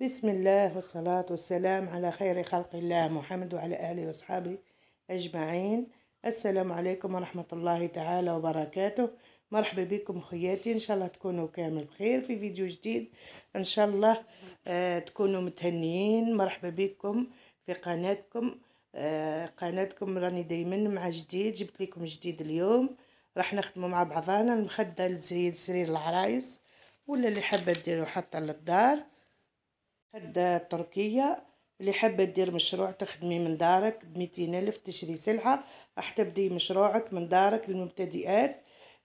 بسم الله والصلاة والسلام على خير خلق الله محمد وعلى آله وأصحابه أجمعين السلام عليكم ورحمة الله تعالى وبركاته مرحبا بكم خياتي إن شاء الله تكونوا كامل بخير في فيديو جديد إن شاء الله آه، تكونوا متهنيين مرحبا بكم في قناتكم آه، قناتكم راني دايما مع جديد جبت لكم جديد اليوم راح نخدموا مع بعضانا المخدة لزيد سرير العرايس ولا اللي حابة ديروا حتى للدار هاد تركيا اللي حابة دير مشروع تخدمي من دارك بميتين ألف تشري سلعة راح تبدي مشروعك من دارك للمبتدئات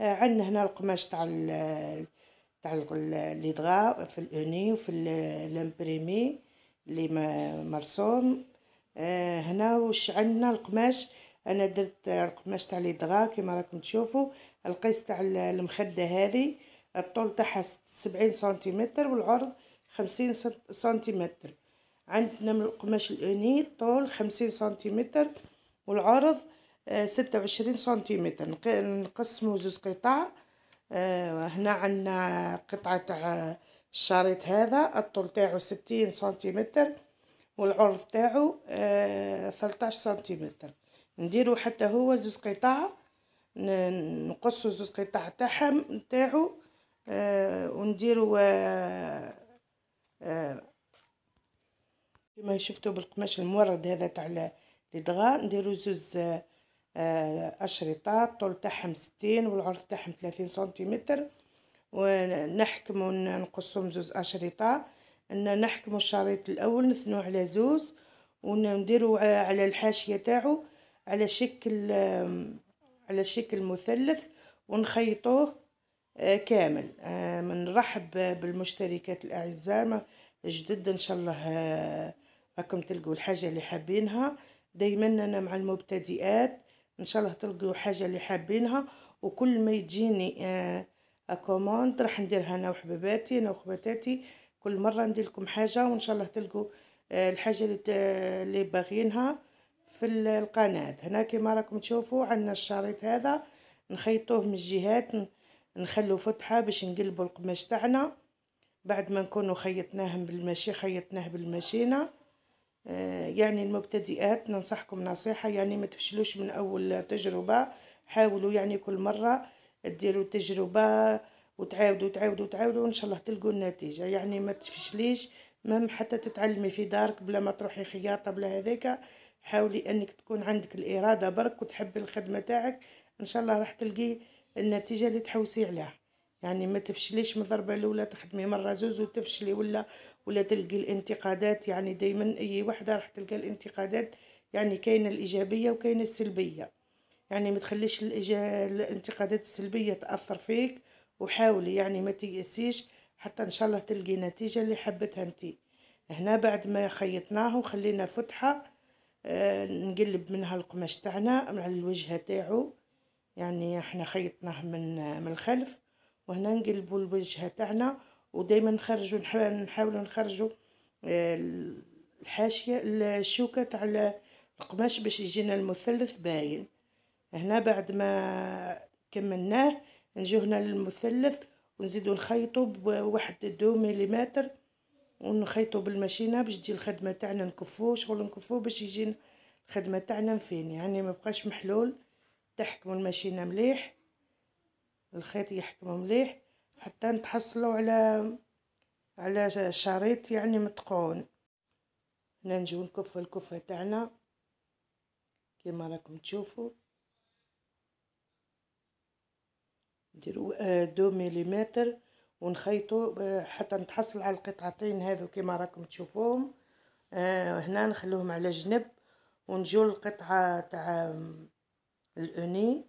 آه، عندنا هنا القماش تاع تاع لي دغا في الأوني وفي الامبريمي اللي مرسوم آه، هنا وش عندنا القماش انا درت القماش تاع لي دغا كيما راكم تشوفوا القيس تاع المخده هذه الطول تاعها 70 سنتيمتر والعرض خمسين سنتيمتر عندنا من القماش الأني طول خمسين سنتيمتر والعرض آه، ستة وعشرين سنتيمتر نقسمه زوز قطع آه، هنا عندنا قطعة تاع آه، الشريط هذا الطول تاعو ستين سنتيمتر والعرض تاعو ثلتاش سنتيمتر نديرو حتى هو زوز قطع نقصو زوز قطع تاعهم تاعو ونديرو كما شفتوا بالقماش المورد هذا تاع لدغا نديرو زوز آه، آه، اشرطات الطول تاعهم ستين والعرض تاعهم ثلاثين سنتيمتر ونحكمو نقصهم زوز اشرطه ان نحكمو الشريط الاول نثنو على زوز ونديرو على الحاشيه تاعو على شكل على شكل مثلث ونخيطوه آه، كامل آه، منرحب بالمشتركات الاعزاء جدد ان شاء الله آه، راكم تلقوا الحاجه اللي حابينها دايما انا مع المبتدئات ان شاء الله تلقوا حاجه اللي حابينها وكل ما يجيني كوموند راح نديرها انا وحبيباتي انا وخواتاتي كل مره ندير لكم حاجه وان شاء الله تلقوا الحاجه اللي اللي باغيينها في القناه هنا كما راكم تشوفوا عندنا الشريط هذا نخيطوه من الجهات نخلو فتحة باش نقلبو القماش تاعنا بعد ما نكونو خيطناهم بالماشي خيطناه بالماشينة آه، يعني المبتدئات ننصحكم نصيحة يعني ما تفشلوش من أول تجربة حاولوا يعني كل مرة تديروا تجربة وتعاودوا تعاودوا تعاودوا ان شاء الله تلقوا النتيجه يعني ما تفشليش مهم حتى تتعلمي في دارك بلا ما تروحي خياطه بلا هذيك حاولي انك تكون عندك الاراده برك وتحبي الخدمه تاعك ان شاء الله راح تلقي النتيجه اللي تحوسي عليها يعني ما تفشليش من الضربه الاولى تخدمي مره زوز وتفشلي ولا ولا تلقي الانتقادات يعني دائما اي وحده راح تلقى الانتقادات يعني كاينه الايجابيه وكاينه السلبيه يعني ما تخليش الانتقادات السلبيه تاثر فيك وحاولي يعني ما تيأسيش حتى ان شاء الله تلقي نتيجه اللي حبتها انتي هنا بعد ما خيطناه وخلينا فتحه آه، نقلب منها القماش تاعنا على الوجهه تاعو يعني احنا خيطناه من من الخلف وهنا نقلبوا الوجهه تاعنا ودائما نخرجوا نحاولوا نخرجوا آه، الحاشيه الشوكه تاع القماش باش يجينا المثلث باين هنا بعد ما كملناه نجيو هنا للمثلث ونزيدو نخيطو بواحد دو مليمتر ونخيطو بالماشينه باش تجي الخدمه تاعنا نكفوه شغل نكفوه باش يجي الخدمه تاعنا مفين يعني ما بقاش محلول تحكموا الماشينة مليح الخيط يحكمه مليح حتى نتحصلوا على على شريط يعني متقون هنا نجيو نكف الكفة تاعنا كيما راكم تشوفوا نديرو آه، دو مليمتر ونخيطوا آه، حتى نتحصل على القطعتين هذو كيما راكم تشوفوهم آه، هنا نخلوهم على جنب ونجيو القطعة تاع الاوني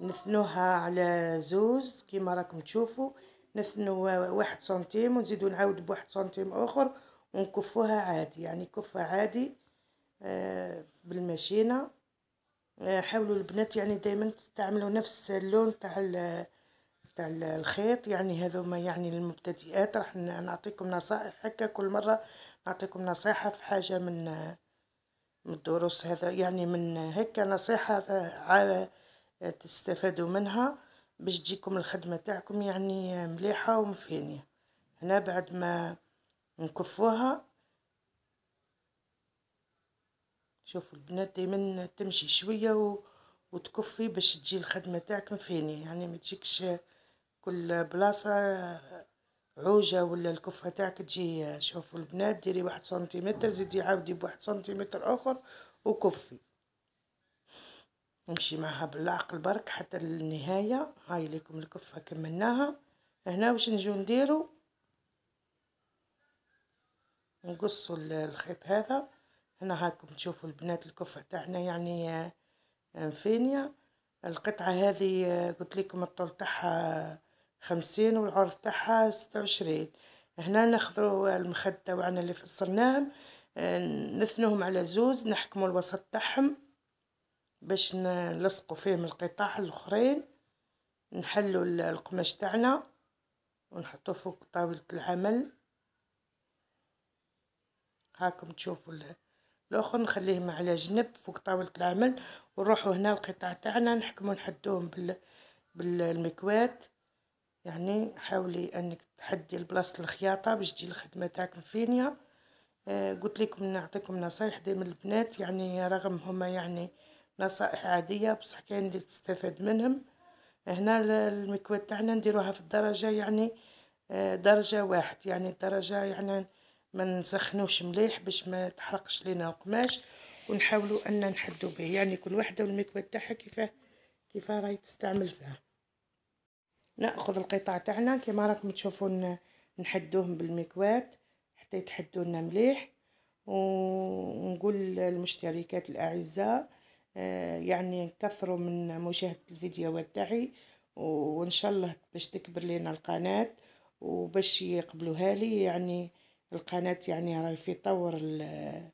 نثنوها على زوز كيما راكم تشوفوا نثنو واحد سنتيم ونزيدو نعاود بواحد سنتيم اخر ونكفوها عادي يعني كفها عادي آه، بالماشينه آه، حاولوا البنات يعني دائما تستعملوا نفس اللون تاع تاع الخيط يعني ما يعني المبتدئات راح نعطيكم نصائح هكا كل مره نعطيكم نصيحه في حاجه من من الدروس هذا يعني من هيك نصيحة على تستفادوا منها باش تجيكم الخدمة تاعكم يعني مليحة ومفينية هنا بعد ما نكفوها شوفوا البنات دايما تمشي شوية و... وتكفي باش تجي الخدمة تاعك مفينية يعني ما تجيكش كل بلاصة عوجة ولا الكفة تاعك تجي شوفوا البنات ديري واحد سنتيمتر زيدي عاودي بواحد سنتيمتر اخر وكفي نمشي معها بالعقل برك حتى النهاية هاي ليكم الكفة كملناها هنا واش نجو نديرو نقصوا الخيط هذا هنا هاكم تشوفوا البنات الكفة تاعنا يعني انفينيا آه، آه، القطعة هذه آه، قلت لكم الطول تاعها خمسين والعرض تاعها ستة وعشرين هنا ناخذو المخدة وعنا اللي فصلناهم آه، نثنوهم على زوز نحكمو الوسط تاعهم باش نلصقو فيهم القطاع الاخرين نحلو القماش تاعنا ونحطو فوق طاولة العمل هاكم تشوفوا الاخر نخليهم على جنب فوق طاولة العمل ونروحو هنا القطاع تاعنا نحكمو نحدوهم بال بالمكواه يعني حاولي انك تحدي البلاصه الخياطه باش تجي الخدمه تاعك فينيا آه، قلت لكم نعطيكم نصايح ديما البنات يعني رغم هما يعني نصائح عاديه بصح كاين اللي تستفاد منهم هنا المكواه تاعنا نديروها في الدرجه يعني آه، درجه واحد يعني الدرجه يعني ما نسخنوش مليح باش ما تحرقش لينا القماش ونحاولوا ان نحدو به يعني كل وحده والمكواه تاعها كيفاه كيفاه راهي تستعمل فيها ناخذ القطع تاعنا كيما راكم تشوفون نحدوهم بالمكواه حتى يتحدوا لنا مليح ونقول للمشتركات الاعزاء آه، يعني كثروا من مشاهده الفيديوهات تاعي وان شاء الله باش تكبر لنا القناه وباش يقبلوها لي يعني القناه يعني راهي في طور آه،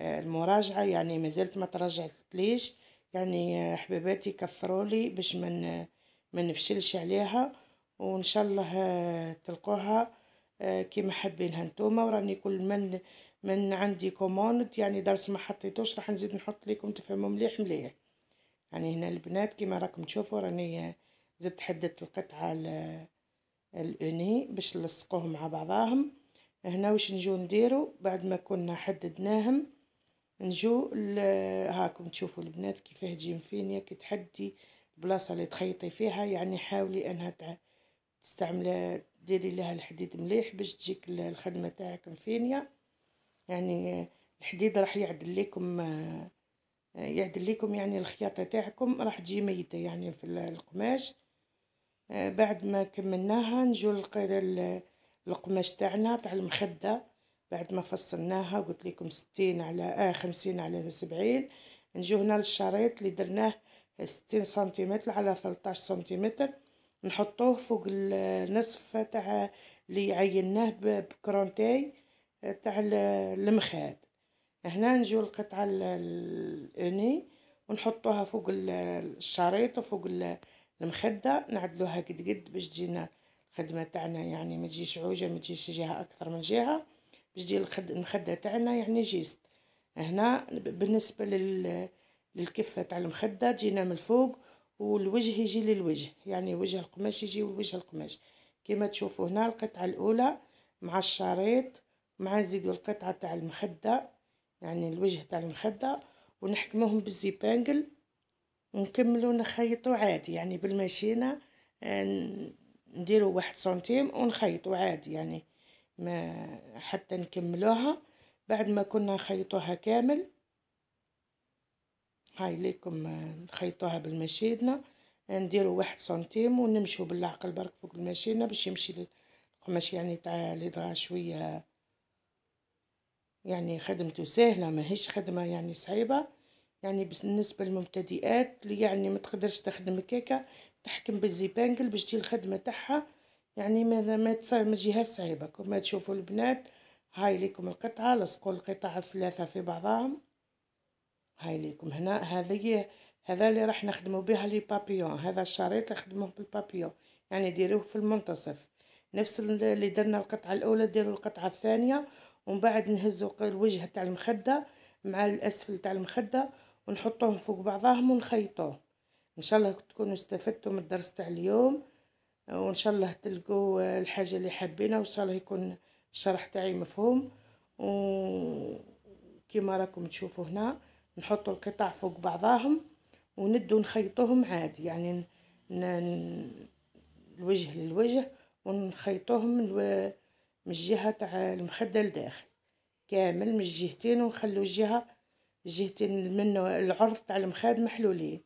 المراجعه يعني مازالت ما تراجعت ليش يعني حبيباتي كثروا لي باش من ما نفشلش عليها وان شاء الله آه، تلقوها آه، كيما حابينها نتوما وراني كل من من عندي كوموند يعني درس ما حطيتوش راح نزيد نحط لكم تفهموا مليح مليح يعني هنا البنات كيما راكم تشوفوا راني آه، زدت حددت القطعه الاني باش نلصقوهم مع بعضاهم هنا واش نجو نديرو بعد ما كنا حددناهم نجو هاكم تشوفوا البنات كيفاه جيم فين يا كي تحدي البلاصه اللي تخيطي فيها يعني حاولي انها تستعمل ديري لها الحديد مليح باش تجيك الخدمه تاعك مفينيه يعني الحديد راح يعدل لكم يعدل لكم يعني الخياطه تاعكم راح تجي ميته يعني في القماش بعد ما كملناها نجو القماش تاعنا تاع المخده بعد ما فصلناها قلت لكم ستين على آه خمسين على سبعين نجو هنا للشريط اللي درناه ستين سنتيمتر على ثلاثة سنتيمتر نحطوه فوق النصف تاع اللي عيناه بكرونتي تاع المخاد هنا نجيو القطعة الاني ونحطوها فوق الشريط وفوق المخدة نعدلوها قد قد باش تجينا الخدمة تاعنا يعني ما تجيش عوجة ما تجيش جهة أكثر من جهة باش تجي المخدة تاعنا يعني جيست هنا بالنسبة لل للكفة تاع المخدة تجينا من الفوق والوجه يجي للوجه يعني وجه القماش يجي ووجه القماش كما تشوفوا هنا القطعة الأولى مع الشريط مع نزيدو القطعة تاع المخدة يعني الوجه تاع المخدة ونحكموهم بالزيبانجل ونكملو نخيطو عادي يعني بالماشينة آه، نديرو واحد سنتيم ونخيطو عادي يعني ما حتى نكملوها بعد ما كنا نخيطوها كامل هاي ليكم آه، نخيطوها بالمشيدنا نديرو واحد سنتيم ونمشيو بالعقل برك فوق المشيدنا باش يمشي القماش يعني تاع ليضغا شويه يعني خدمته سهله ماهيش خدمه يعني صعيبه يعني بالنسبه للمبتدئات اللي يعني ما تقدرش تخدم هكاكا تحكم بالزيبانكل باش تجي الخدمه تاعها يعني ماذا ما تصير ما جهه صعيبه كما تشوفوا البنات هاي ليكم القطعه لصقوا القطع الثلاثه في بعضهم هاي ليكم هنا هذه هذا اللي راح نخدمو بها لي بابيون هذا الشريط نخدموه بالبابيون يعني ديروه في المنتصف نفس اللي درنا القطعه الاولى ديروا القطعه الثانيه ومن بعد نهزوا الوجه تاع المخده مع الاسفل تاع المخده ونحطوهم فوق بعضهم ونخيطوه ان شاء الله تكونوا استفدتوا من الدرس تاع اليوم وان شاء الله تلقوا الحاجه اللي حابينها وان شاء الله يكون الشرح تاعي مفهوم وكما راكم تشوفوا هنا نحطوا القطع فوق بعضاهم وندو نخيطوهم عادي يعني ن... الوجه للوجه ونخيطوهم من, الو... من الجهة تاع المخدة لداخل كامل من الجهتين ونخلو الجهة الجهتين من العرض تاع المخاد محلولين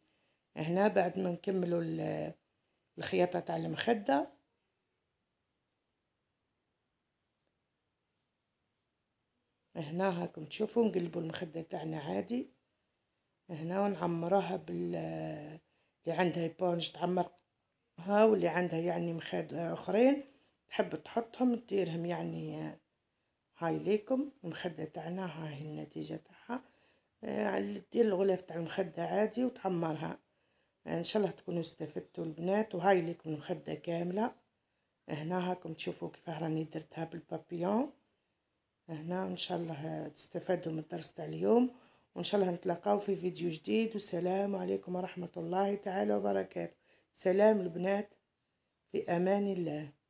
هنا بعد ما نكملو الخياطة تاع المخده هنا هاكم تشوفوا نقلبوا المخدة تاعنا عادي هنا ونعمرها بال اللي عندها يبونج تعمرها واللي عندها يعني مخاد اخرين تحب تحطهم تديرهم يعني هاي ليكم المخدة تاعنا ها هي النتيجة تاعها آه، دير الغلاف تاع المخدة عادي وتعمرها آه، ان شاء الله تكونوا استفدتوا البنات وهاي ليكم المخدة كاملة هنا هاكم تشوفوا كيفاه راني درتها بالبابيون هنا ان شاء الله تستفادوا من الدرس تاع اليوم وإن شاء الله نتلاقاو في فيديو جديد والسلام عليكم ورحمة الله تعالى وبركاته سلام البنات في أمان الله